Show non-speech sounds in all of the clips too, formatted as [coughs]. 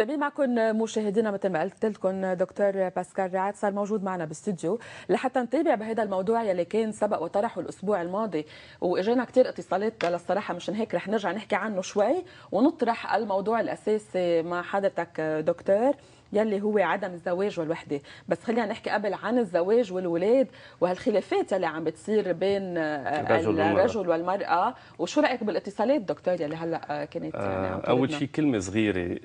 تابعين معكم مشاهدينا مثل ما قلت لكم دكتور باسكال رعاد صار موجود معنا بالاستديو لحتى نتابع بهذا الموضوع يلي كان سبق وطرحه الاسبوع الماضي واجانا كثير اتصالات للصراحه مشان هيك رح نرجع نحكي عنه شوي ونطرح الموضوع الاساسي مع حضرتك دكتور يلي هو عدم الزواج والوحده بس خلينا نحكي قبل عن الزواج والولاد وهالخلافات يلي عم بتصير بين آه، الرجل, الرجل والمراه وشو رايك بالاتصالات دكتور يلي هلا آه، كانت آه، يعني عم اول شيء كلمه صغيره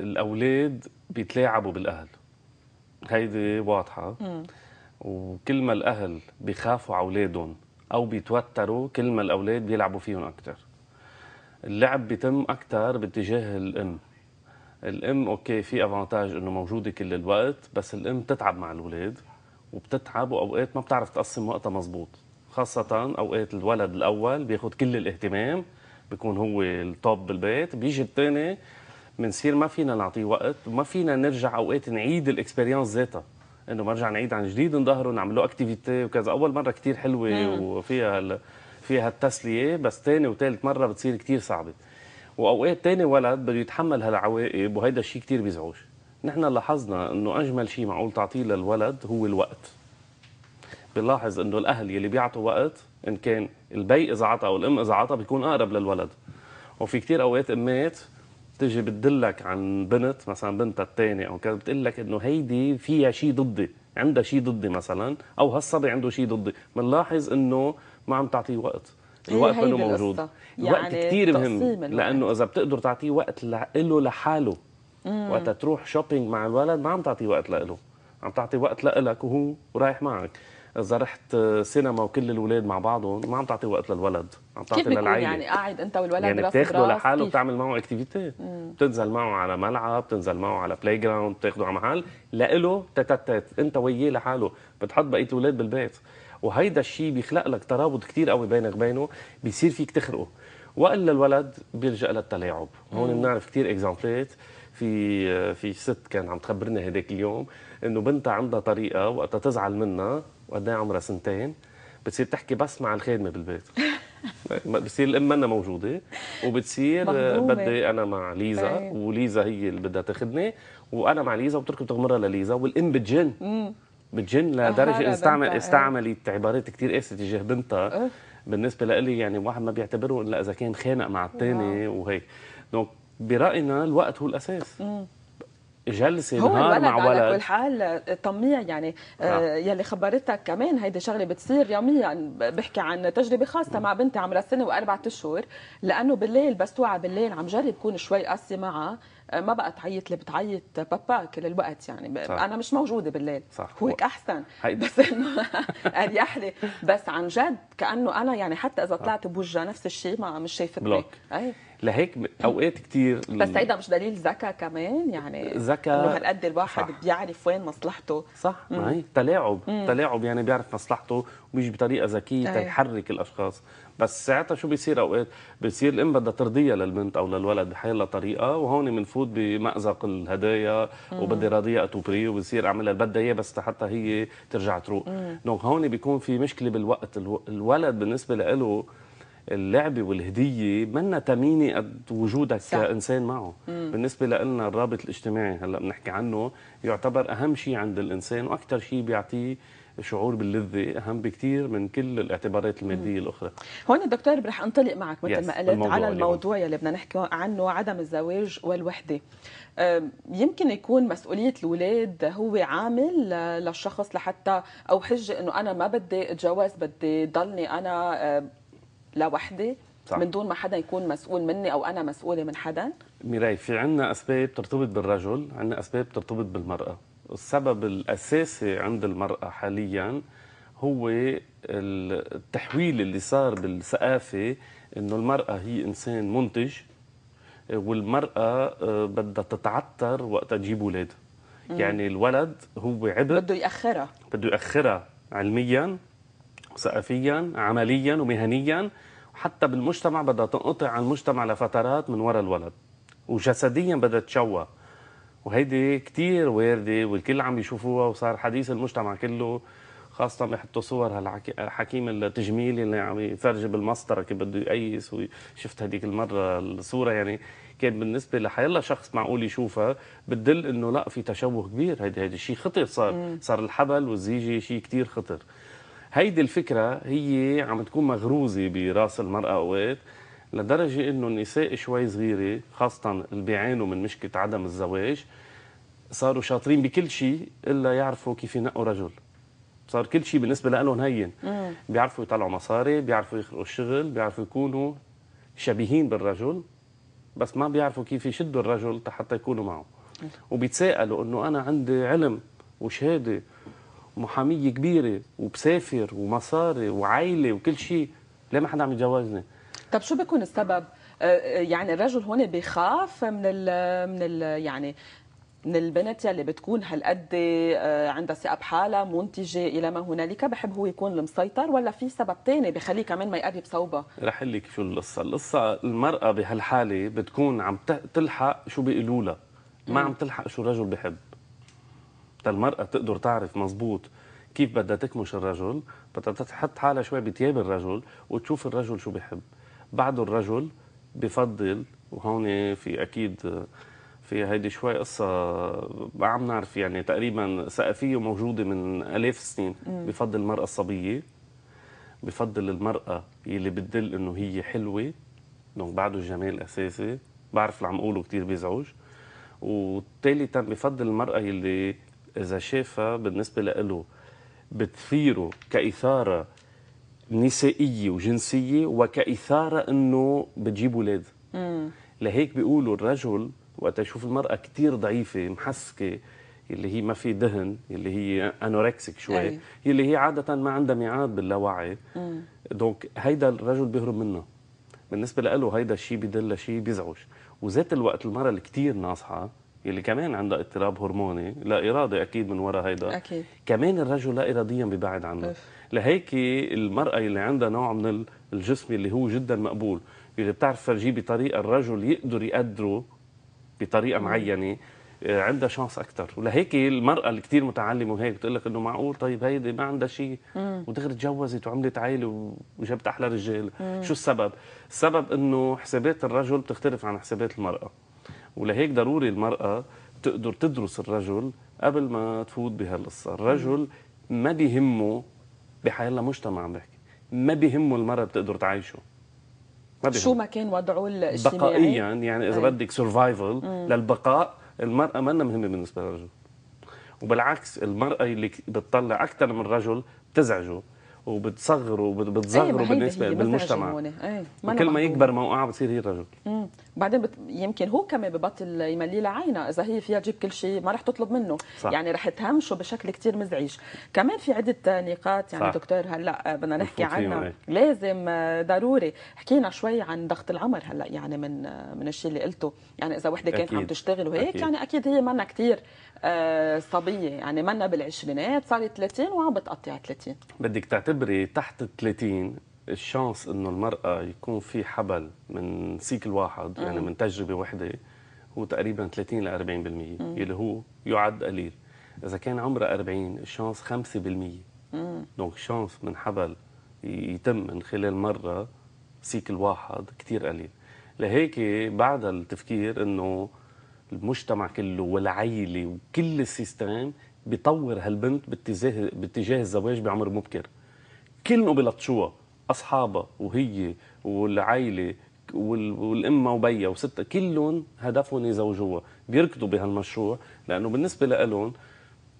الاولاد بيتلاعبوا بالاهل هيدي واضحه م. وكل ما الاهل بخافوا على اولادهم او بيتوتروا كل ما الاولاد بيلعبوا فيهم اكثر اللعب بيتم اكثر باتجاه الام الام اوكي في افانتاج انه موجوده كل الوقت بس الام بتتعب مع الاولاد وبتتعب واوقات ما بتعرف تقسم وقتها مزبوط خاصه اوقات الولد الاول بياخذ كل الاهتمام بيكون هو التوب بالبيت بيجي الثاني بنصير ما فينا نعطيه وقت وما فينا نرجع اوقات نعيد الاكسبيرينس ذاتها انه نرجع نعيد عن جديد نظهره ونعمل له اكتيفيتي وكذا اول مره كثير حلوه نعم. وفيها فيها التسليه بس ثاني وثالث مره بتصير كثير صعبه واوقات تاني ولد بده يتحمل هالعواقب وهيدا الشيء كثير بيزعج نحن لاحظنا انه اجمل شيء معقول تعطيه للولد هو الوقت بنلاحظ انه الاهل يلي بيعطوا وقت ان كان البي اذا عطى او الام اذا عطى بيكون اقرب للولد وفي كثير اوقات امات تجي بتدلك عن بنت مثلا بنتها الثانيه او كذا بتقول لك انه هيدي فيها شيء ضدي عندها شيء ضدي مثلا او هالصبي عنده شيء ضدي بنلاحظ انه ما عم تعطيه وقت الوقت منه موجود يعني الوقت كثير كتير مهم لانه اذا بتقدر تعطيه وقت له لحاله وقتها تروح شوبينج مع الولد ما عم تعطيه وقت له عم تعطي وقت لك وهو رايح معك اذا رحت سينما وكل الاولاد مع بعضهم ما عم تعطي وقت للولد عم تعطي للعيله يعني قاعد انت والولد يعني بتاخده لحاله بتعمل معه اكتيفيتي بتنزل معه على ملعب بتنزل معه على بلاي جراوند بتاخده على محل لإله تتتت انت وياه لحاله بتحط بقيه الاولاد بالبيت وهيدا الشيء بيخلق لك ترابط كثير قوي بينك بينه بيصير فيك تخرقه والا الولد بيلجا للتلاعب هون بنعرف كثير اكزامبلات في في ست كان عم تخبرني هداك اليوم انه بنتها عندها طريقه وقتها تزعل منها وقد عمرها سنتين بتصير تحكي بس مع الخادمه بالبيت [laughs] بتصير الام منا موجوده وبتصير آه، بدي انا مع ليزا إيه. وليزا هي اللي بدها تاخذني وانا مع ليزا وبتركب تغمرها لليزا والام بتجن بتجن لدرجه استعمل آه. استعملت عبارات كثير قاسيه تجاه بنتها بالنسبه لإلي يعني واحد ما بيعتبره الا اذا كان خانق مع الثاني وهيك دونك براينا الوقت هو الاساس مم. جلسه هو نهار مع ولد على كل حال آه، طميع يعني آه. نعم. يلي خبرتك كمان هيدي شغله بتصير يوميا بحكي عن تجربه خاصه مع بنتي عمرها سنه واربعة اشهر لانه بالليل بس توعى بالليل عم جرب كون شوي قاسي معها آه، ما بقى تعيط اللي بتعيط بابا كل الوقت يعني صح. انا مش موجوده بالليل صح. هوك احسن حيدي. بس انه [laughs] اريح لي بس عن جد كانه انا يعني حتى اذا آه. طلعت بوجه نفس الشيء ما مش شايفتني بلوك. اي لهيك اوقات كثير بس هيدا مش دليل ذكاء كمان يعني ذكاء انه هالقد الواحد صح. بيعرف وين مصلحته صح ما هي تلاعب مم. تلاعب يعني بيعرف مصلحته وبيجي بطريقه ذكيه إيه. تيحرك الاشخاص بس ساعتها شو بيصير اوقات بصير الام بدها ترضيها للبنت او للولد بحالها طريقه وهون بنفوت بمازق الهدايا وبدي راضيها اتوبري وبصير اعملها اللي بدها اياه بس حتى هي ترجع تروق دونك هون بيكون في مشكله بالوقت الولد بالنسبه له اللعبه والهديه منا تمينه قد وجودك صح. كانسان معه مم. بالنسبه لنا الرابط الاجتماعي هلا بنحكي عنه يعتبر اهم شيء عند الانسان واكثر شيء بيعطيه شعور باللذة أهم بكثير من كل الاعتبارات المادية الأخرى هون دكتور رح أنطلق معك مثل ما قلت على الموضوع اللي يلي بدنا نحكي عنه عدم الزواج والوحدة يمكن يكون مسؤولية الأولاد هو عامل للشخص لحتى أو حجة أنه أنا ما بدي أتجوز بدي ضلني أنا لوحدي صح. من دون ما حدا يكون مسؤول مني او انا مسؤوله من حدا ميراي في عندنا اسباب ترتبط بالرجل عندنا اسباب ترتبط بالمراه السبب الاساسي عند المراه حاليا هو التحويل اللي صار بالثقافه انه المراه هي انسان منتج والمراه آه، بدها تتعطر وقت تجيب اولاد يعني الولد هو عبء بده ياخرها بده ياخرها علميا ثقافيا عمليا ومهنيا حتى بالمجتمع بدها تنقطع عن المجتمع لفترات من وراء الولد وجسديا بدها تشوى وهيدي كتير وارده والكل عم يشوفوها وصار حديث المجتمع كله خاصة بيحطوا صور هالحكيم التجميلي اللي عم يفرجي بالمسطرة كيف بده يقيس وشفت هذيك المرة الصورة يعني كان بالنسبة لحيلا شخص معقول يشوفها بتدل انه لا في تشوه كبير هيدي هيدي شيء خطر صار صار الحبل والزيجة شيء كتير خطر هيدي الفكرة هي عم تكون مغروزة براس المرأة أوقات لدرجة إنه النساء شوي صغيرة خاصة اللي بيعانوا من مشكلة عدم الزواج صاروا شاطرين بكل شيء إلا يعرفوا كيف ينقوا رجل صار كل شيء بالنسبة لهم هين بيعرفوا يطلعوا مصاري بيعرفوا يخلقوا الشغل بيعرفوا يكونوا شبيهين بالرجل بس ما بيعرفوا كيف يشدوا الرجل حتى يكونوا معه وبيتساءلوا انه انا عندي علم وشهاده ومحاميه كبيره وبسافر ومصاري وعائله وكل شيء ليه ما حدا عم يتجوزني طب شو بيكون السبب آه، آه، يعني الرجل هون بخاف من ال من ال يعني من البنت يلي بتكون هالقد آه، عندها ثقه بحالها منتجه الى ما هنالك بحب هو يكون المسيطر ولا في سبب ثاني بخليه كمان ما يقرب صوبها رح لك شو القصه القصه المراه بهالحاله بتكون عم تلحق شو بيقولوا لها ما عم تلحق شو الرجل بحب المرأة تقدر تعرف مزبوط كيف بدها تكمش الرجل بدها تحط حالها شوي بتياب الرجل وتشوف الرجل شو بحب بعده الرجل بفضل وهون في اكيد في هيدي شوي قصة ما عم نعرف يعني تقريبا ثقافية موجودة من آلاف السنين بفضل المرأة الصبية بفضل المرأة يلي بتدل إنه هي حلوة إنه بعده الجمال أساسي بعرف اللي عم أقوله كثير بيزعج وثالثا بفضل المرأة يلي إذا شافها بالنسبة له بتثيره كإثارة نسائية وجنسية وكإثارة أنه بتجيب أولاد لهيك بيقولوا الرجل وقت يشوف المرأة كتير ضعيفة محسكة اللي هي ما في دهن اللي هي انوركسيك شوي أي. اللي هي عادة ما عندها ميعاد باللاوعي دونك هيدا الرجل بيهرب منه بالنسبة له هيدا الشيء بدل شيء بيزعج وذات الوقت المرأة اللي كتير ناصحة اللي كمان عندها اضطراب هرموني لا إرادة أكيد من وراء هيدا أكيد. كمان الرجل لا إراديا ببعد عنه أف. لهيك المرأة اللي عندها نوع من الجسم اللي هو جدا مقبول اللي بتعرف فرجيه بطريقة الرجل يقدر يقدره بطريقة م. معينة آه، عندها شانس اكثر ولهيك المراه اللي كتير متعلمه وهيك بتقول لك انه معقول طيب هيدي ما عندها شيء ودغري تجوزت وعملت عائله وجابت احلى رجال مم. شو السبب السبب انه حسابات الرجل بتختلف عن حسابات المراه ولهيك ضروري المرأة تقدر تدرس الرجل قبل ما تفوت بهالقصة الرجل ما بيهمه بحيلا مجتمع عم بحكي ما بيهمه المرأة بتقدر تعيشه ما بيهمه. شو ما كان وضعه الاجتماعي بقائيا يعني اذا بدك سرفايفل للبقاء المراه منا مهمه بالنسبه للرجل وبالعكس المراه اللي بتطلع اكثر من الرجل بتزعجه وبتصغره وبتصغره أيوة، بالنسبه بالمجتمع أي. ما كل ما يكبر موقعها بتصير هي الرجل مم. بعدين بت... يمكن هو كمان ببطل يملي لها عينه اذا هي فيها تجيب كل شيء ما رح تطلب منه صح. يعني رح تهمشه بشكل كثير مزعج كمان في عده نقاط يعني صح. دكتور هلا بدنا نحكي عنها إيه. لازم آه، ضروري حكينا شوي عن ضغط العمر هلا يعني من آه، من الشيء اللي قلته يعني اذا وحده كانت عم تشتغل وهيك أكيد. يعني اكيد هي منا كثير آه، صبيه يعني منا بالعشرينات صارت 30 وعم بتقطع 30 بدك تعتبري تحت ال 30 الشانس انه المراه يكون في حبل من سيكل واحد يعني مم. يعني من تجربه وحده هو تقريبا 30 ل 40% بالمية اللي هو يعد قليل اذا كان عمرها 40 الشانس 5% بالمية. دونك شانس من حبل يتم من خلال مره سيكل واحد كثير قليل لهيك بعد التفكير انه المجتمع كله والعيله وكل السيستم بيطور هالبنت باتجاه باتجاه الزواج بعمر مبكر كلهم بلطشوها اصحابها وهي والعائله والامه وبيها وستها كلهم هدفهم يزوجوها بيركضوا بهالمشروع لانه بالنسبه لهم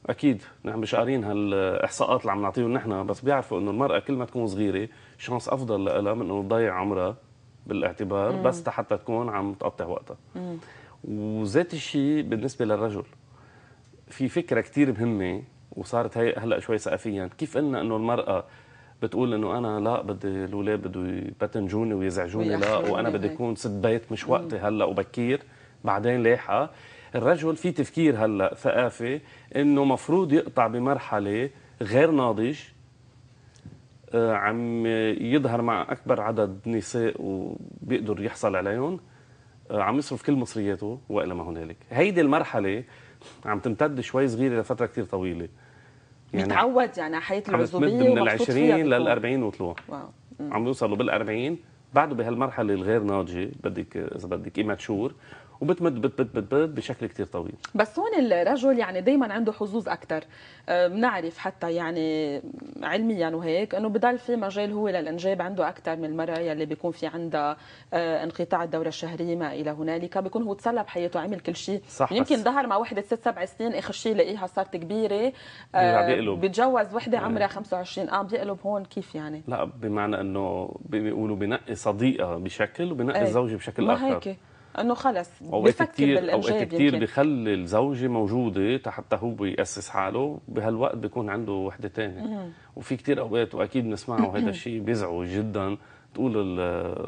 اكيد نحن مش قارين هالاحصاءات اللي عم نعطيهم نحن بس بيعرفوا انه المراه كل ما تكون صغيره شانس افضل لها من انه تضيع عمرها بالاعتبار مم. بس حتى تكون عم تقطع وقتها وذات الشيء بالنسبه للرجل في فكره كثير مهمه وصارت هي هلا شوي ثقافيا كيف قلنا انه المراه بتقول انه انا لا بدي الاولاد بده يبتنجوني ويزعجوني لا وانا بدي اكون ست بيت مش وقتي هلا وبكير بعدين لاحق الرجل في تفكير هلا ثقافي انه مفروض يقطع بمرحله غير ناضج آه، عم يظهر مع اكبر عدد نساء وبيقدر يحصل عليهم آه، عم يصرف كل مصرياته والى ما هنالك هيدي المرحله عم تمتد شوي صغيره لفتره كثير طويله يعني متعود يعني حياه العزوبيه من ال 20 لل 40 وطلوع واو. عم يوصلوا بال 40 بعده بهالمرحله الغير ناضجه بدك اذا بدك ايماتشور وبتمد بت بت بت بت بشكل كثير طويل بس هون الرجل يعني دايما عنده حظوظ اكثر آه، بنعرف حتى يعني علميا وهيك انه بضل في مجال هو للانجاب عنده اكثر من المراه يلي بيكون في عندها آه، انقطاع الدوره الشهريه ما الى هنالك بيكون هو تسلى بحياته عمل كل شيء صح يمكن ظهر مع وحده ست سبع سنين اخر شيء لاقيها صارت كبيره آه، بتجوز وحده عمرها 25 اه بيقلب هون كيف يعني لا بمعنى انه بيقولوا بنقي صديقه بشكل وبنقي الزوجه إيه. بشكل اخر هيك. انه خلص اوقات كثير اوقات كثير بخلي الزوجه موجوده حتى هو ياسس حاله بهالوقت بيكون عنده وحده ثانيه وفي كثير اوقات واكيد بنسمعه هذا [clears throat] الشيء بيزعج جدا تقول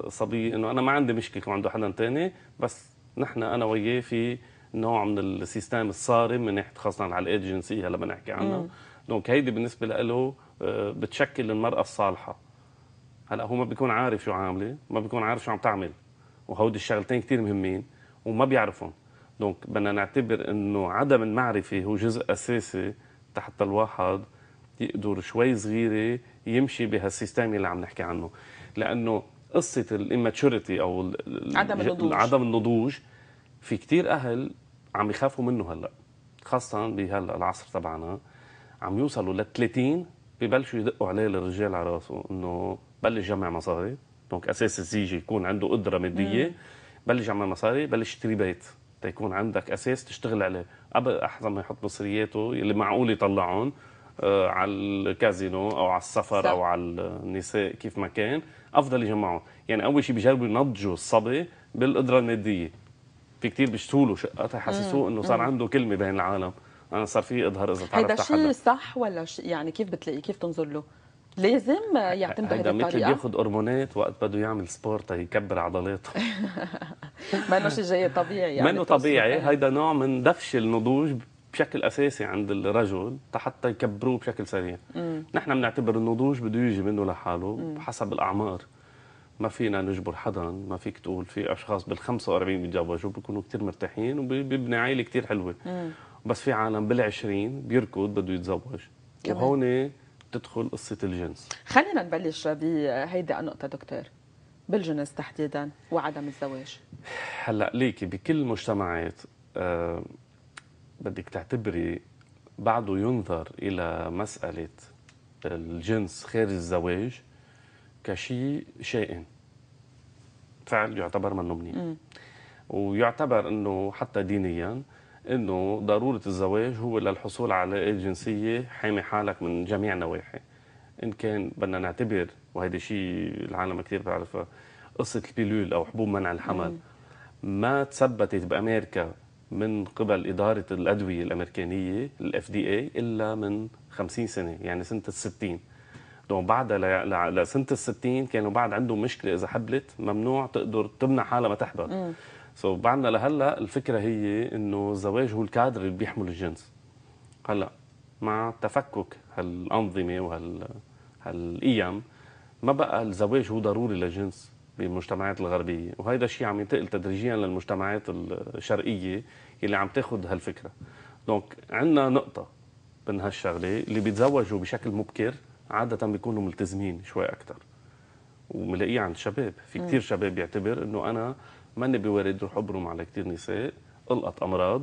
الصبيه انه انا ما عندي مشكله يكون عنده حدا ثاني بس نحن انا وياه في نوع من السيستم الصارم من ناحيه خاصه على الايجنسي هلا بنحكي عنها دونك هيدي بالنسبه له آه، بتشكل المراه الصالحه هلا هو ما بيكون عارف شو عامله ما بيكون عارف شو عم تعمل وهودي الشغلتين كتير مهمين وما بيعرفهم دونك بدنا نعتبر انه عدم المعرفه هو جزء اساسي تحت الواحد يقدر شوي صغيره يمشي بهالسيستم اللي عم نحكي عنه لانه قصه الاماتشوريتي او عدم النضوج عدم النضوج في كتير اهل عم يخافوا منه هلا خاصه بهلا العصر تبعنا عم يوصلوا لل 30 ببلشوا يدقوا عليه للرجال على راسه انه بلش جمع مصاري دونك اساس الزيجه يكون عنده قدره ماديه بلش يعمل مصاري بلش يشتري بيت تيكون عندك اساس تشتغل عليه قبل احسن ما يحط مصرياته اللي معقول يطلعهم آه، على الكازينو او على السفر صح. او على النساء كيف ما كان افضل يجمعهم يعني اول شيء بيجربوا ينضجوا الصبي بالقدره الماديه في كثير بيشتروا له شقه تحسسوه انه صار عنده كلمه بين العالم انا صار في اظهر اذا تعرفت حدا هذا شيء صح ولا ش... يعني كيف بتلاقي كيف تنظر له لازم يعتمد بهذه الطريقه مثل بياخذ هرمونات وقت بده يعمل سبورت يكبر عضلاته [laughs] منه شيء جاي طبيعي يعني منه طبيعي هيدا نوع من دفش النضوج بشكل اساسي عند الرجل حتى يكبروه بشكل سريع نحن بنعتبر النضوج بده يجي منه لحاله حسب الاعمار ما فينا نجبر حدا ما فيك تقول في اشخاص بال 45 بيتزوجوا بيكونوا كثير مرتاحين وبيبني عائله كثير حلوه بس في عالم بال 20 بيركض بده يتزوج وهون بتدخل قصه الجنس خلينا نبلش بهيدي النقطه دكتور بالجنس تحديدا وعدم الزواج هلا ليكي بكل المجتمعات آه، بدك تعتبري بعده ينظر الى مساله الجنس خارج الزواج كشيء شائن فعل يعتبر منه منيح ويعتبر انه حتى دينيا انه ضروره الزواج هو للحصول على جنسيه حامي حالك من جميع النواحي ان كان بدنا نعتبر وهيدا شيء العالم كثير بيعرفها قصه البيلول او حبوب منع الحمل ما تثبتت بامريكا من قبل اداره الادويه الامريكانيه الاف دي اي الا من 50 سنه يعني سنه ال 60 دون بعدها لسنه ال 60 كانوا بعد عندهم مشكله اذا حبلت ممنوع تقدر تمنع حالها ما تحبل سو so بعدنا لهلا الفكره هي انه الزواج هو الكادر اللي بيحمل الجنس هلا مع تفكك هالانظمه وهالقيم ما بقى الزواج هو ضروري للجنس بالمجتمعات الغربيه وهذا الشيء عم ينتقل تدريجيا للمجتمعات الشرقيه اللي عم تاخذ هالفكره دونك عندنا نقطه من هالشغله اللي بيتزوجوا بشكل مبكر عاده بيكونوا ملتزمين شوي اكثر وملاقيه عند الشباب في كثير شباب بيعتبر انه انا ماني بوارد روح ابرم على كثير نساء القط امراض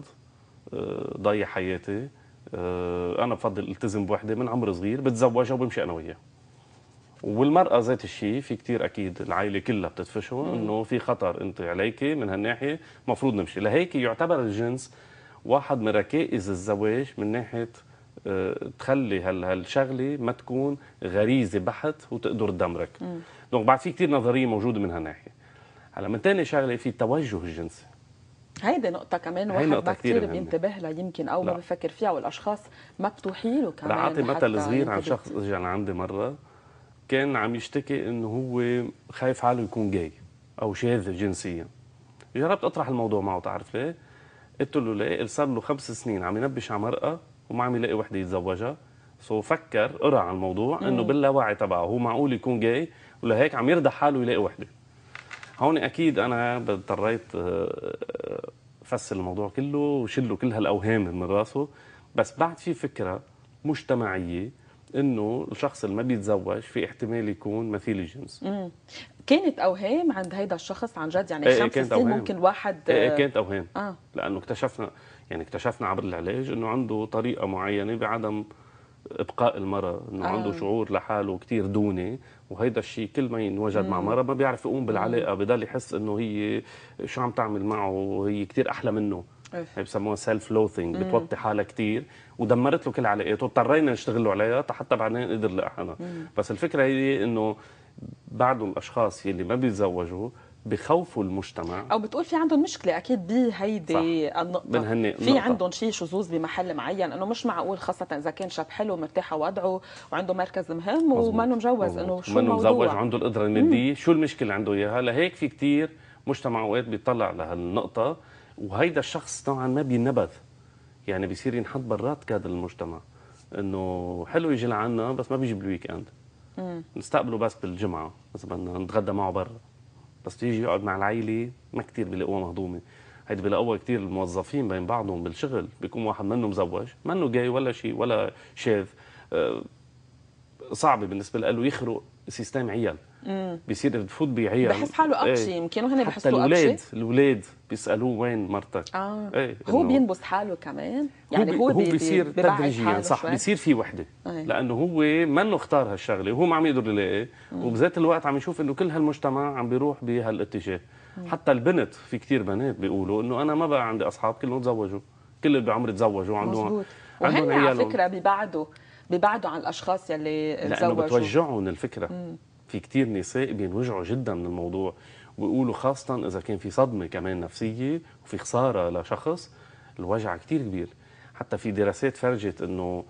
آه، ضيع حياتي آه، انا بفضل التزم بوحده من عمر صغير بتزوجها وبمشي انا وياها والمرأة ذات الشيء في كتير أكيد العائلة كلها بتدفشه إنه في خطر أنت عليكي من هالناحية مفروض نمشي لهيك يعتبر الجنس واحد من ركائز الزواج من ناحية آه، تخلي هالشغلة ما تكون غريزة بحت وتقدر تدمرك دونك بعد في كثير نظرية موجودة من هالناحية هلا من ثاني شغله في التوجه الجنسي هيدي نقطة كمان واحد نقطة كتير بينتبه لها يمكن أو لا. ما بفكر فيها والأشخاص ما بتوحي له كمان أعطي مثل صغير عن شخص إجى لعندي مرة كان عم يشتكي إنه هو خايف حاله يكون جاي أو شاذ جنسيا جربت أطرح الموضوع معه تعرف ليه؟ قلت له ليه؟ صار له خمس سنين عم ينبش على مرأة وما عم يلاقي وحدة يتزوجها سو فكر قرا على الموضوع انه باللاوعي تبعه هو معقول يكون جاي ولهيك عم يرضى حاله يلاقي وحده هون اكيد انا اضطريت آه، فسر الموضوع كله وشله كل هالاوهام من راسه بس بعد في فكره مجتمعيه انه الشخص اللي ما بيتزوج في احتمال يكون مثيل الجنس مم. كانت اوهام عند هيدا الشخص عن جد يعني ايه خمس إيه، كانت سنين أوهام. ممكن واحد إيه،, ايه كانت اوهام آه. لانه اكتشفنا يعني اكتشفنا عبر العلاج انه عنده طريقه معينه بعدم ابقاء المراه انه آه. عنده شعور لحاله كثير دوني وهيدا الشيء كل ما ينوجد مم. مع مره ما بيعرف يقوم بالعلاقه بضل يحس انه هي شو عم تعمل معه وهي كثير احلى منه هي يعني بسموها سيلف لوثينج بتوطي حالها كثير ودمرت له كل علاقاته اضطرينا نشتغل له عليها حتى بعدين قدر لقحنا بس الفكره هي انه بعض الاشخاص يلي ما بيتزوجوا بخوفوا المجتمع او بتقول في عندهم مشكله اكيد بهيدي النقطه في عندهم شيء شذوذ بمحل معين انه مش معقول خاصه اذا كان شاب حلو مرتاحه وضعه وعنده مركز مهم وما مجوز انه شو منه مزوج وعنده القدره الماديه شو المشكله عنده اياها لهيك في كثير مجتمع اوقات بيطلع لهالنقطه وهيدا الشخص نوعا ما بينبذ يعني بيصير ينحط برات كادر المجتمع انه حلو يجي لعنا بس ما بيجي بالويك اند نستقبله بس بالجمعه بدنا نتغدى معه برا بس تيجي يقعد مع العيله ما كثير بيلاقوها مهضومه هيدي بيلاقوها كثير الموظفين بين بعضهم بالشغل بيكون واحد منه مزوج منه جاي ولا شيء ولا شاذ آه، صعب بالنسبه له يخرق سيستم عيال بيصير الفوت بيعيا بحس حاله قبشي إيه. يمكن وهن بحسوا اقشي الاولاد الاولاد بيسالوه وين مرتك اه ايه هو بينبس حاله كمان يعني هو, هو بيصير تدريجيا صح شوي. بيصير في وحده ايه. لانه هو منه اختار هالشغله وهو ما عم يقدر يلاقي وبذات الوقت عم يشوف انه كل هالمجتمع عم بيروح بهالاتجاه حتى البنت في كثير بنات بيقولوا انه انا ما بقى عندي اصحاب كلهم تزوجوا كل اللي بعمري تزوجوا مضبوط عندهم عيالهم على فكره ببعدوا ببعدوا عن الاشخاص يلي تزوجوا لانه بتوجعهم الفكره مم. في كتير نساء بينوجعوا جدا من الموضوع ويقولوا خاصة إذا كان في صدمة كمان نفسية وفي خسارة لشخص الوجع كتير كبير حتى في دراسات فرجت إنه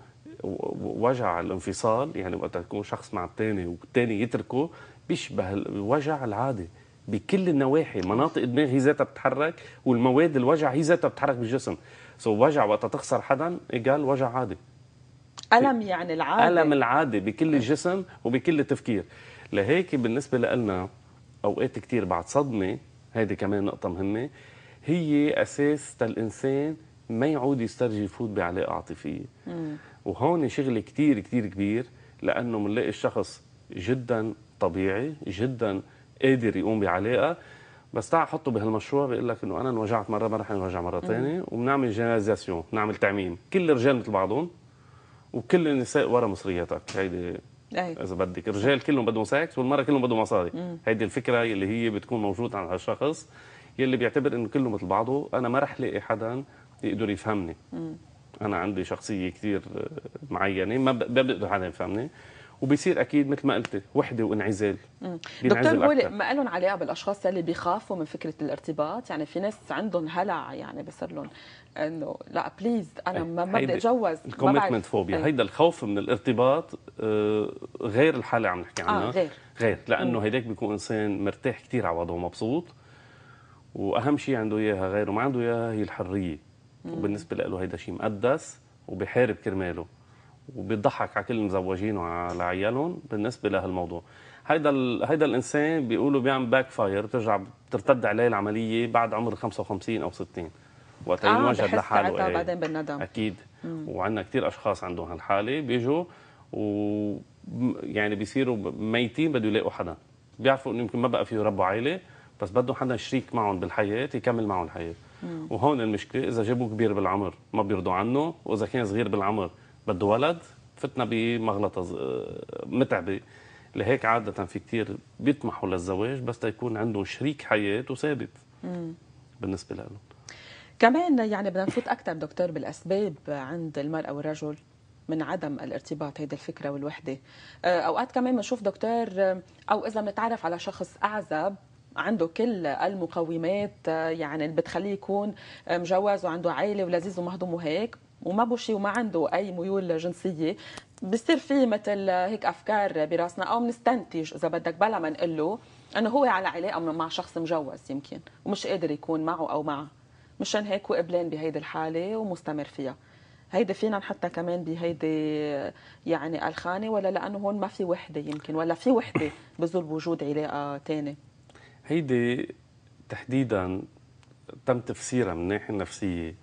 وجع الانفصال يعني وقت يكون شخص مع الثاني والثاني يتركه بيشبه الوجع العادي بكل النواحي مناطق الدماغ هي ذاتها بتتحرك والمواد الوجع هي ذاتها بتتحرك بالجسم سو وجع وقت تخسر حدا قال وجع عادي ألم يعني العادي ألم العادي بكل الجسم وبكل التفكير لهيك بالنسبة لنا أوقات كتير بعد صدمة هيدي كمان نقطة مهمة هي أساس الإنسان ما يعود يسترجي يفوت بعلاقة عاطفية وهون شغل كتير كتير كبير لأنه بنلاقي الشخص جدا طبيعي جدا قادر يقوم بعلاقة بس تعال حطه بهالمشروع بيقول لك انه انا انوجعت مره ما رح انوجع مره ثانيه وبنعمل جنراليزاسيون بنعمل تعميم كل الرجال مثل بعضهم وكل النساء ورا مصرياتك هيدي أيوة. اذا بدك الرجال كلهم بدهم سكس والمراه كلهم بدهم مصاري هيدي الفكره اللي هي بتكون موجوده عند هالشخص يلي بيعتبر انه كله مثل بعضه انا ما رح لاقي حدا يقدر يفهمني مم. انا عندي شخصيه كثير معينه ما بقدر حدا يفهمني وبيصير اكيد مثل ما قلت وحده وانعزال دكتور هو ما لهم علاقه بالاشخاص اللي بيخافوا من فكره الارتباط يعني في ناس عندهم هلع يعني بصير لهم انه لا بليز انا إيه، ما بدي اتجوز الكوميتمنت إيه. فوبيا هيدا الخوف من الارتباط آه، غير الحاله اللي عم نحكي عنها آه غير غير لانه هيداك بيكون انسان مرتاح كثير على وضعه ومبسوط واهم شيء عنده اياها غيره ما عنده اياها هي الحريه وبالنسبه له هيدا شيء مقدس وبحارب كرماله وبتضحك على كل المزوجين وعلى عيالهم بالنسبه لهالموضوع هيدا هيدا الانسان بيقولوا بيعمل باك فاير بترجع بترتد عليه العمليه بعد عمر 55 او 60 وقت آه ينوجد لحاله ايه بعدين بالندم اكيد وعندنا كثير اشخاص عندهم هالحاله بيجوا و يعني بيصيروا ميتين بده يلاقوا حدا بيعرفوا انه يمكن ما بقى فيه يربوا عائله بس بدهم حدا شريك معهم بالحياه يكمل معهم الحياه مم. وهون المشكله اذا جابوه كبير بالعمر ما بيرضوا عنه واذا كان صغير بالعمر بده ولد فتنا بمغلطه آه، متعبه لهيك عاده في كثير بيطمحوا للزواج بس تيكون عندهم شريك حياه وثابت بالنسبه لهم كمان يعني بدنا نفوت اكثر دكتور بالاسباب عند المراه والرجل من عدم الارتباط هيدي الفكرة والوحدة آه، أوقات كمان بنشوف دكتور آه، أو إذا بنتعرف على شخص أعزب عنده كل المقومات يعني اللي بتخليه يكون مجوز وعنده عائله ولذيذ ومهضوم وهيك وما بوشي وما عنده اي ميول جنسيه بصير في مثل هيك افكار براسنا او بنستنتج اذا بدك بلا ما نقول له انه هو على علاقه مع شخص مجوز يمكن ومش قادر يكون معه او معه مشان هيك هو قبلان بهيدي الحاله ومستمر فيها هيدا فينا نحطها كمان بهيدي يعني الخانه ولا لانه هون ما في وحده يمكن ولا في وحده [laughs] بظل وجود علاقه ثانيه هيدي تحديدا تم تفسيرها من الناحيه النفسيه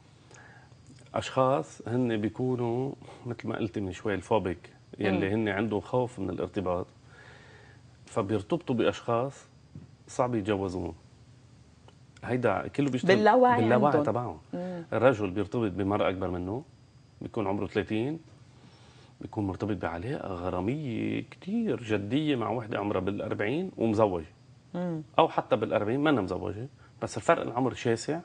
اشخاص هن بيكونوا مثل ما قلت من شوي الفوبيك يلي هن عندهم خوف من الارتباط فبيرتبطوا باشخاص صعب يتجوزوهم هيدا كله بيشتغل باللاوعي باللاوعي تبعهم الرجل بيرتبط بمرأة أكبر منه بيكون عمره 30 بيكون مرتبط بعلاقة غرامية كتير جدية مع وحدة عمرها بال40 ومزوجة أو حتى بال40 ما مزوجة بس الفرق العمر شاسع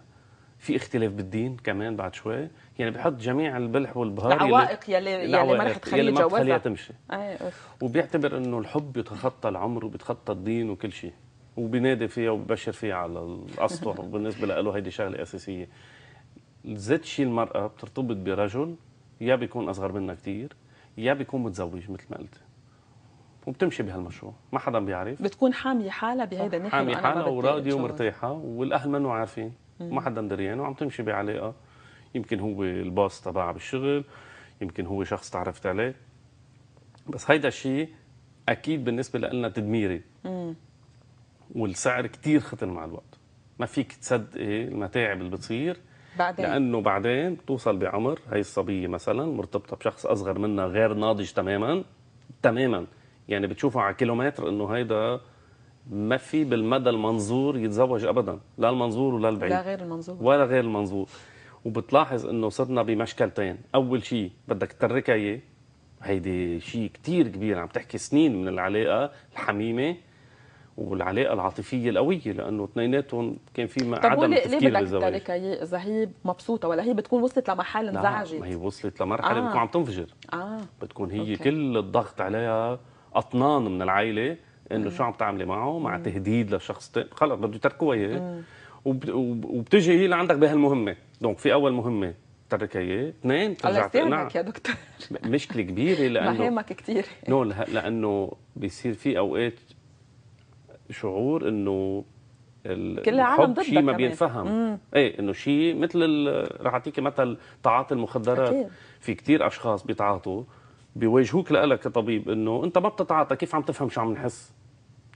في اختلاف بالدين كمان بعد شوي يعني بحط جميع البلح والبهار العوائق يلي يلي ما رح تخليه يتجوزها يلي ما تمشي آه، وبيعتبر انه الحب بيتخطى العمر وبيتخطى الدين وكل شيء وبينادي فيها وببشر فيها على الاسطح وبالنسبه [laughs] له هيدي شغله اساسيه زد شيء المراه بترتبط برجل يا بيكون اصغر منها كثير يا بيكون متزوج مثل ما قلت وبتمشي بهالمشروع ما حدا بيعرف بتكون حاميه حالها بهيدا الناحيه حاميه حالها وراضيه ومرتاحه والاهل منو عارفين ما حدا دريان يعني، وعم تمشي بعلاقه يمكن هو الباص تبعها بالشغل يمكن هو شخص تعرفت عليه بس هيدا الشيء اكيد بالنسبه لنا تدميري مم. والسعر كثير ختن مع الوقت ما فيك تصدقي المتاعب اللي بتصير بعدين لانه بعدين بتوصل بعمر هي الصبيه مثلا مرتبطه بشخص اصغر منها غير ناضج تماما تماما يعني بتشوفه على كيلومتر انه هيدا ما في بالمدى المنظور يتزوج ابدا لا المنظور ولا البعيد لا غير المنظور ولا غير المنظور وبتلاحظ انه صرنا بمشكلتين اول شيء بدك تتركها اياه هيدي شيء كثير كبير عم تحكي سنين من العلاقه الحميمه والعلاقه العاطفيه القويه لانه اثنيناتهم كان في عدم تفكير بالزواج تتركها ليه اذا هي مبسوطه ولا هي بتكون وصلت لمحل انزعجت ما هي وصلت لمرحله آه. بتكون عم تنفجر اه بتكون هي أوكي. كل الضغط عليها اطنان من العائله انه شو عم تعملي معه مع تهديد لشخص خلص بده يتركوها اياه وبتجي هي لعندك بهالمهمه دونك في اول مهمه تركها اياه اثنين ترجع تقنعها يا دكتور مشكله كبيره لانه مهامك كثير نو لانه بيصير في اوقات شعور انه كل العالم ضدك شيء ما بينفهم ايه انه شيء مثل رح اعطيكي مثل تعاطي المخدرات أكيد. في كثير اشخاص بيتعاطوا بيواجهوك لك كطبيب انه انت ما بتتعاطى كيف عم تفهم شو عم نحس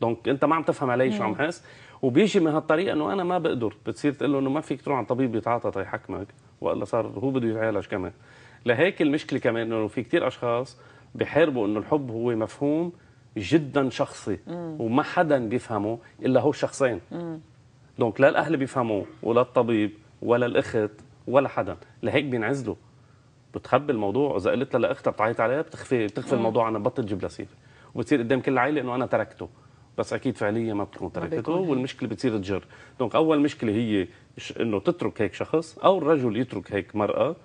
دونك انت ما عم تفهم علي شو عم حس وبيجي من هالطريقه انه انا ما بقدر بتصير تقول له انه ما فيك تروح عند طبيب يتعاطى تيحكمك طيب والا صار هو بده يتعالج كمان لهيك المشكله كمان انه في كثير اشخاص بحاربوا انه الحب هو مفهوم جدا شخصي مم. وما حدا بيفهمه الا هو شخصين دونك لا الاهل بيفهموه ولا الطبيب ولا الاخت ولا حدا لهيك بينعزلوا بتخبي الموضوع واذا قلت لها لاختها بتعيط عليها بتخفي بتخفي مم. الموضوع عنها بطل تجيب لها وبتصير قدام كل العائله انه انا تركته بس اكيد فعليا ما بتكون تركته والمشكله بتصير تجر دونك اول مشكله هي انه تترك هيك شخص او الرجل يترك هيك مراه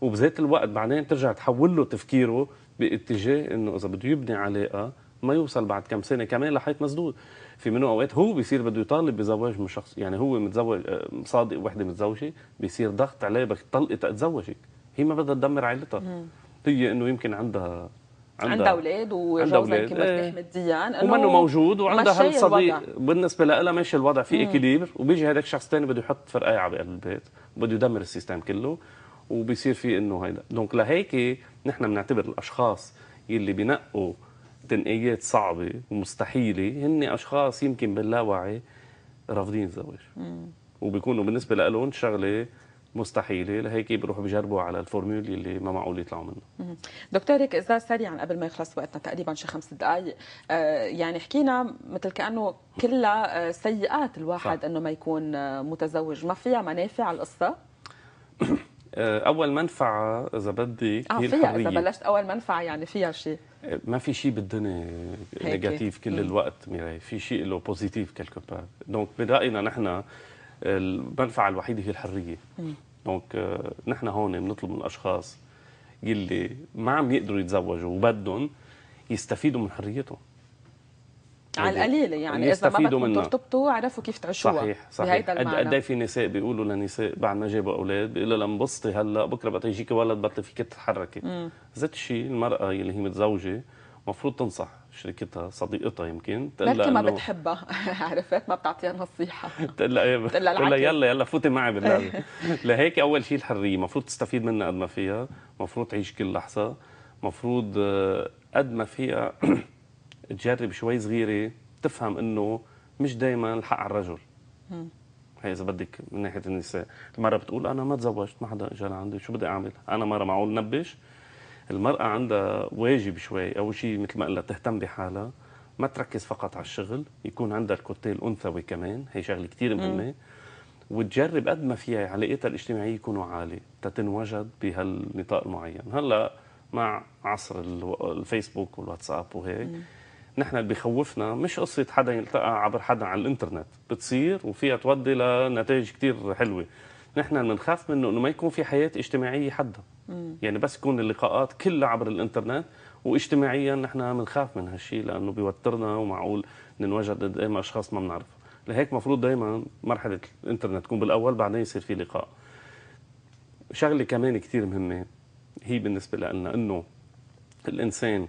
وبذات الوقت بعدين ترجع تحول له تفكيره باتجاه انه اذا بده يبني علاقه ما يوصل بعد كم سنه كمان لحيط مسدود في منه اوقات هو بيصير بده يطالب بزواج من شخص يعني هو متزوج آه، صادق وحده متزوجه بيصير ضغط عليه بدك تطلقي تتزوجك هي ما بدها تدمر عائلتها نعم. هي انه يمكن عندها عندها اولاد وجوزها الكبير احمد إيه. ديان انه ومنه موجود وعندها هالصديق صديق بالنسبه لها ماشي الوضع في اكيليبر وبيجي هذاك شخص ثاني بده يحط فرقايه على بقلب البيت بده يدمر السيستم كله وبيصير في انه هيدا دونك لهيك نحن بنعتبر الاشخاص يلي بنقوا تنقيات صعبه ومستحيله هن اشخاص يمكن باللاوعي رافضين الزواج وبيكونوا بالنسبه لهم شغله مستحيلة لهيك بيروحوا بجربوا على الفورمول اللي ما معقول يطلعوا منه دكتور هيك اذا سريعا قبل ما يخلص وقتنا تقريبا شي خمس دقائق آه، يعني حكينا مثل كانه كلها آه، سيئات الواحد انه ما يكون آه، متزوج ما فيها منافع القصه [coughs] اول منفعه اذا بدك آه هي فيها الحريه اذا بلشت اول منفعه يعني فيها شيء ما في شيء بالدنيا نيجاتيف كل الوقت ميراي في شيء له بوزيتيف كالكوبار دونك براينا نحن المنفعه الوحيده هي الحريه دونك آه، نحن هون بنطلب من الاشخاص يلي ما عم يقدروا يتزوجوا وبدهم يستفيدوا من حريتهم على يعني القليله يعني اذا ما بدكم ترتبطوا عرفوا كيف تعيشوا صحيح صحيح قد ايه في نساء بيقولوا لنساء بعد ما جابوا اولاد بيقولوا لها انبسطي هلا بكره بقى يجيك ولد بطل فيك تتحركي ذات الشيء المراه اللي هي متزوجه المفروض تنصح شريكتها صديقتها يمكن لها ما بتحبها [laughs] عرفت ما بتعطيها نصيحه [laughs] تقول لها بتقول إيه، لها يلا يلا فوتي معي باللعبه [laughs] لهيك اول شيء الحريه المفروض تستفيد منها قد ما فيها المفروض تعيش كل لحظه المفروض آه، قد ما فيها [clears throat] تجرب شوي صغيره تفهم انه مش دائما الحق على الرجل هي اذا بدك من ناحيه النساء المره بتقول انا ما تزوجت ما حدا اجى لعندي شو بدي اعمل انا مره معقول نبش المرأة عندها واجب شوي أول شيء مثل ما قلنا تهتم بحالها ما تركز فقط على الشغل يكون عندها الكوتيل الأنثوي كمان هي شغلة كثير مهمة وتجرب قد ما فيها علاقتها يعني الاجتماعية يكونوا عالية تتنوجد بهالنطاق المعين هلا مع عصر الفيسبوك والواتساب وهيك نحن اللي بخوفنا مش قصة حدا يلتقى عبر حدا على الانترنت بتصير وفيها تودي لنتائج كثير حلوة نحن بنخاف منه انه ما يكون في حياة اجتماعية حدا مم. يعني بس تكون اللقاءات كلها عبر الانترنت واجتماعيا نحن بنخاف من هالشيء لانه بيوترنا ومعقول ننوجد ايه اشخاص ما بنعرفهم لهيك مفروض دائما مرحله الانترنت تكون بالاول بعدين يصير في لقاء شغله كمان كثير مهمه هي بالنسبه لنا انه الانسان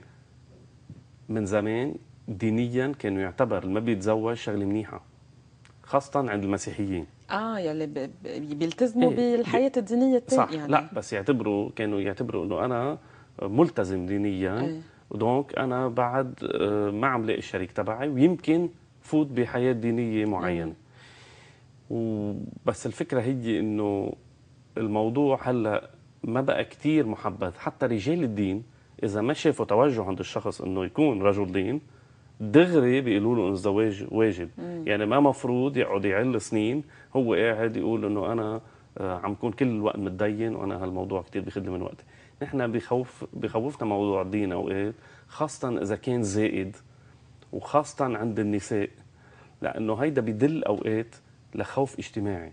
من زمان دينيا كانوا يعتبر ما بيتزوج شغله منيحه خاصه عند المسيحيين اه يلي يعني بيلتزموا إيه. بالحياه الدينيه التانية صح يعني. لا بس يعتبروا كانوا يعتبروا انه انا ملتزم دينيا إيه. دونك انا بعد آه، ما عم لاقي الشريك تبعي ويمكن فوت بحياه دينيه معينه إيه. وبس الفكره هي انه الموضوع هلا ما بقى كثير محبذ حتى رجال الدين اذا ما شافوا توجه عند الشخص انه يكون رجل دين دغري بيقولوا له انه الزواج واجب مم. يعني ما مفروض يقعد يعل سنين هو قاعد يقول انه انا آه، عم كون كل الوقت متدين وانا هالموضوع كثير بيخد من وقتي نحن بخوف بخوفنا موضوع الدين اوقات خاصه اذا كان زائد وخاصه عند النساء لانه هيدا بدل اوقات لخوف اجتماعي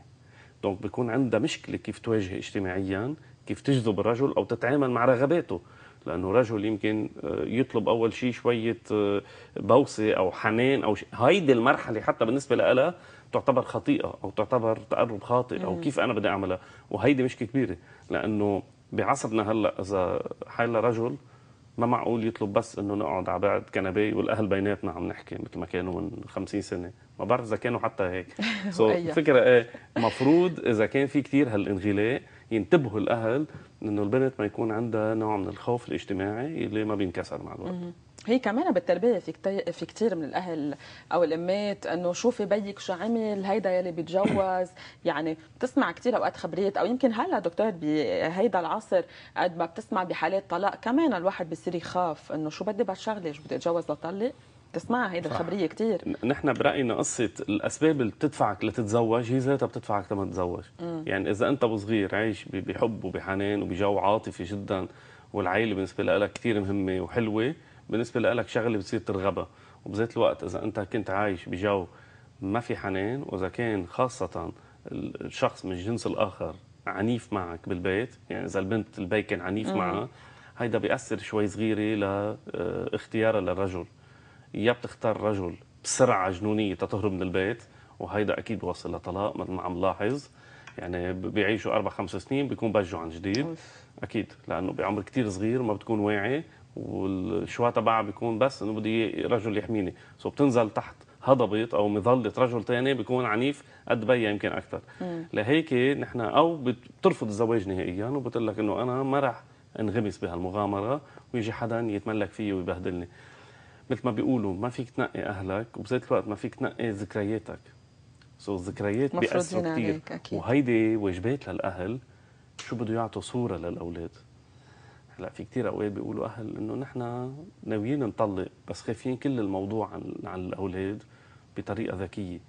دونك بيكون عندها مشكله كيف تواجه اجتماعيا كيف تجذب الرجل او تتعامل مع رغباته لانه رجل يمكن آه، يطلب اول شيء شويه آه، بوسه او حنان او هيدي المرحله حتى بالنسبه لها تعتبر خطيئه او تعتبر تقرب خاطئ او كيف انا بدي اعملها وهيدي مشكله كبيره لانه بعصرنا هلا اذا حال رجل ما معقول يطلب بس انه نقعد على بعد كنبي والاهل بيناتنا عم نحكي مثل ما كانوا من 50 سنه ما بعرف اذا كانوا حتى هيك سو [laughs] so الفكره ايه المفروض اذا كان في كثير هالانغلاق ينتبهوا الاهل انه البنت ما يكون عندها نوع من الخوف الاجتماعي اللي ما بينكسر مع الوقت هي كمان بالتربيه في كتير في كثير من الاهل او الامات انه شوفي بيك شو عمل هيدا يلي بيتجوز يعني بتسمع كثير اوقات خبريات او يمكن هلا دكتور بهيدا العصر قد ما بتسمع بحالات طلاق كمان الواحد بصير يخاف انه شو بدي بهالشغله شو بدي اتجوز لطلق تسمع هيدا الخبريه كثير نحن براينا قصه الاسباب اللي بتدفعك لتتزوج هي ذاتها بتدفعك لما تتزوج يعني اذا انت وصغير عايش بحب وبحنان وبجو عاطفي جدا والعائله بالنسبه لك كثير مهمه وحلوه بالنسبه لك شغله بتصير ترغبها وبذات الوقت اذا انت كنت عايش بجو ما في حنان واذا كان خاصه الشخص من الجنس الاخر عنيف معك بالبيت يعني اذا البنت البي كان عنيف معها هيدا بيأثر شوي صغيره لاختيارها آه، للرجل يا بتختار رجل بسرعه جنونيه تتهرب من البيت وهيدا اكيد بوصل لطلاق مثل ما عم لاحظ يعني بيعيشوا اربع خمس سنين بيكون بجوا عن جديد اكيد لانه بعمر كثير صغير ما بتكون واعي والشواء تبعها بيكون بس انه بدي رجل يحميني سو بتنزل تحت هضبة او مظله رجل ثاني بيكون عنيف قد بيا يمكن اكثر لهيك نحن او بترفض الزواج نهائيا وبتقول لك انه انا ما راح انغمس بهالمغامره ويجي حدا يتملك فيي ويبهدلني مثل ما بيقولوا ما فيك تنقي اهلك وبذات الوقت ما فيك تنقي ذكرياتك سو so, الذكريات بيأثروا كثير وهيدي واجبات للاهل شو بده يعطوا صوره للاولاد هلا في كثير اوقات بيقولوا اهل انه نحن ناويين نطلق بس خايفين كل الموضوع عن عن الاولاد بطريقه ذكيه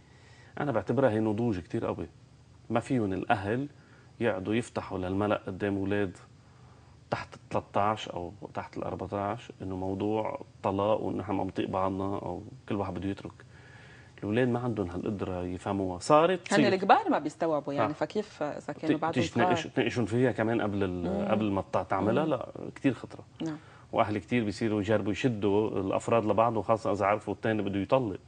انا بعتبرها هي نضوج كثير قوي ما فيهم الاهل يقعدوا يفتحوا للملأ قدام اولاد تحت ال 13 او تحت ال 14 انه موضوع طلاق وانه عم نطيق بعضنا او كل واحد بده يترك الاولاد ما عندهم هالقدره يفهموها صارت هن الكبار ما بيستوعبوا يعني آه. فكيف اذا كانوا بعدهم تيجي تناقش تناقشون فيها كمان قبل قبل ما تعملها لا كثير خطره نعم واهل كثير بيصيروا يجربوا يشدوا الافراد لبعض وخاصه اذا عرفوا الثاني بده يطلق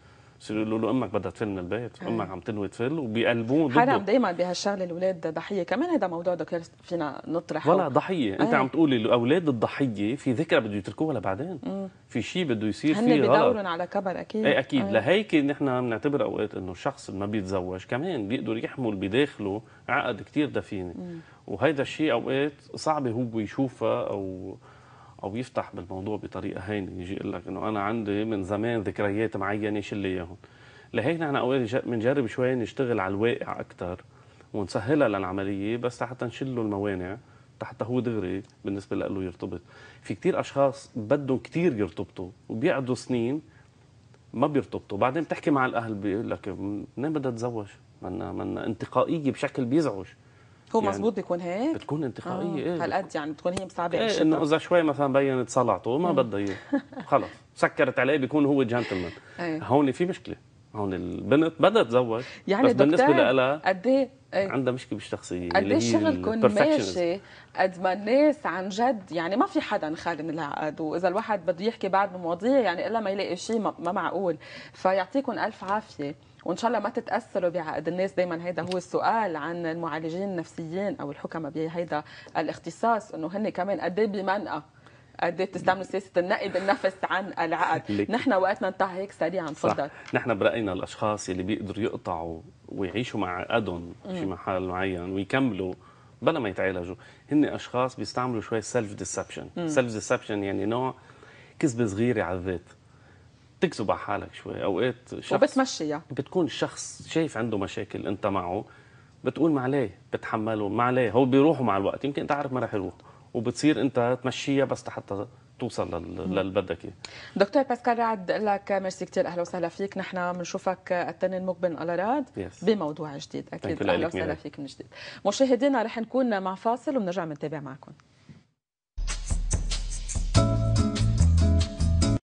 يقولوا له امك بدها تفل من البيت إيه. امك عم تنوي تفل وبيقلبوه ضده حرام دائما بهالشغله الاولاد ضحيه كمان هذا موضوع دكتور فينا نطرحه ولا ضحيه إيه. انت عم تقولي الاولاد الضحيه في ذكرى بده يتركوها لبعدين مم. في شيء بده يصير فيه هن بدورهم على كبر اكيد اي اكيد أي. لهيك نحن بنعتبر اوقات انه الشخص اللي ما بيتزوج كمان بيقدر يحمل بداخله عقد كثير دفينه وهيدا الشيء اوقات صعب هو يشوفها او او يفتح بالموضوع بطريقه هينه يجي يقول لك انه انا عندي من زمان ذكريات معينه شيل لي اياهم لهيك نحن اوقات بنجرب شوي نشتغل على الواقع اكثر ونسهلها للعمليه بس حتى نشيل له الموانع حتى هو دغري بالنسبه له يرتبط في كثير اشخاص بدهم كثير يرتبطوا وبيقعدوا سنين ما بيرتبطوا بعدين بتحكي مع الاهل بيقول لك منين بدها تتزوج منا منا انتقائيه بشكل بيزعج هو يعني مظبوط بيكون هيك بتكون انتقائيه آه. ايه هالقد يعني بتكون هي مصعبه ايه انه اذا شوي مثلا بينت صلعته ما بدها اياه [laughs] خلص سكرت عليه بيكون هو جنتلمان ايه. هون في مشكله هون البنت بدها تتزوج يعني بس بالنسبه لها قد ايه ايه؟ عندها مشكله بالشخصيه قد ايه شغلكم ماشي قد ما الناس عن جد يعني ما في حدا خالي من العقد واذا الواحد بده يحكي بعد بمواضيع يعني الا ما يلاقي شيء ما معقول فيعطيكم الف عافيه وان شاء الله ما تتاثروا بعقد الناس دائما هيدا هو السؤال عن المعالجين النفسيين او الحكماء بهيدا الاختصاص انه هن كمان قد ايه بمنقى قد تستعملوا سياسه النقي بالنفس عن العقد نحن وقتنا انتهى هيك سريعا تفضل نحن براينا الاشخاص اللي بيقدروا يقطعوا ويعيشوا مع عقدهم في محل معين ويكملوا بلا ما يتعالجوا هن اشخاص بيستعملوا شوي سيلف ديسبشن سيلف ديسبشن يعني نوع كذبه صغيره على الذات بتكذب على حالك شوي اوقات شخص وبتمشيها بتكون شخص شايف عنده مشاكل انت معه بتقول معليه بتحمله معليه هو بيروحوا مع الوقت يمكن انت عارف ما راح يروح وبتصير انت تمشيها بس حتى توصل للي بدك اياه دكتور باسكال رعد لك ميرسي كثير اهلا وسهلا فيك نحن بنشوفك التاني المقبل الاراد yes. بموضوع جديد اكيد اهلا وسهلا فيك من جديد مشاهدينا رح نكون مع فاصل وبنرجع بنتابع معكم